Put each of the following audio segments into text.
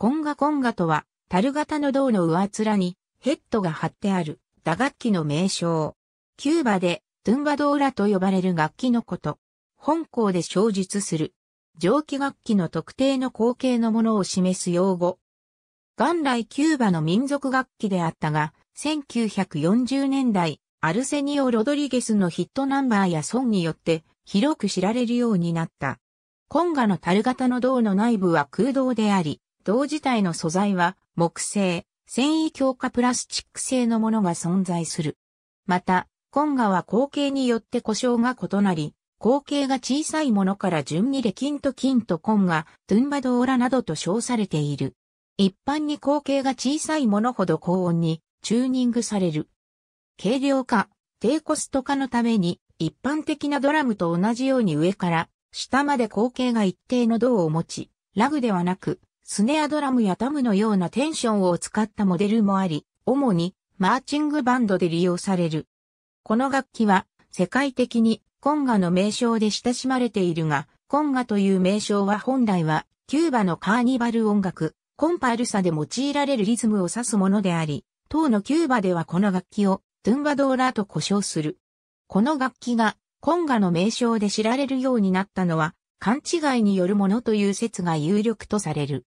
コンガコンガとは、樽型の銅の上面にヘッドが貼ってある打楽器の名称。キューバでトゥンバドーラと呼ばれる楽器のこと。本校で生述する。蒸気楽器の特定の光景のものを示す用語。元来キューバの民族楽器であったが、1940年代、アルセニオ・ロドリゲスのヒットナンバーやソンによって広く知られるようになった。コンガの樽型の銅の内部は空洞であり、銅自体の素材は木製、繊維強化プラスチック製のものが存在する。また、コンガは口径によって故障が異なり、口径が小さいものから順にレキンと金とコンガ、トゥンバドーラなどと称されている。一般に口径が小さいものほど高温にチューニングされる。軽量化、低コスト化のために一般的なドラムと同じように上から下まで口径が一定の銅を持ち、ラグではなくスネアドラムやタムのようなテンションを使ったモデルもあり、主にマーチングバンドで利用される。この楽器は世界的にコンガの名称で親しまれているが、コンガという名称は本来はキューバのカーニバル音楽、コンパルサで用いられるリズムを指すものであり、当のキューバではこの楽器をトゥンバドーラーと呼称する。この楽器がコンガの名称で知られるようになったのは勘違いによるものという説が有力とされる。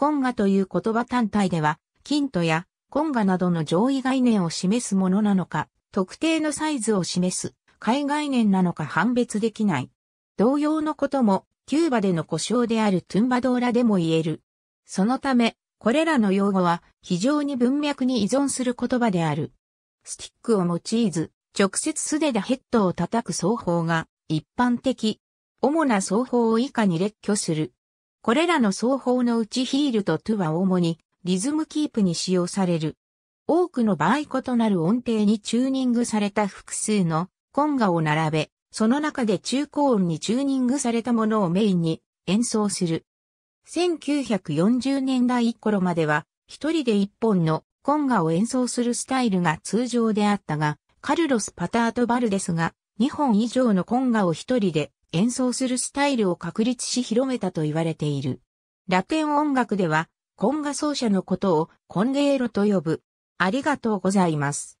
コンガという言葉単体では、キントやコンガなどの上位概念を示すものなのか、特定のサイズを示す、海概念なのか判別できない。同様のことも、キューバでの故障であるトゥンバドーラでも言える。そのため、これらの用語は非常に文脈に依存する言葉である。スティックを用いず、直接素手でヘッドを叩く奏法が一般的。主な奏法を以下に列挙する。これらの奏法のうちヒールとトゥは主にリズムキープに使用される。多くの場合異なる音程にチューニングされた複数のコンガを並べ、その中で中高音にチューニングされたものをメインに演奏する。1940年代頃までは、一人で一本のコンガを演奏するスタイルが通常であったが、カルロス・パタート・バルデスが2本以上のコンガを一人で演奏するスタイルを確立し広めたと言われている。ラテン音楽では、コンガ奏者のことをコンゲーロと呼ぶ。ありがとうございます。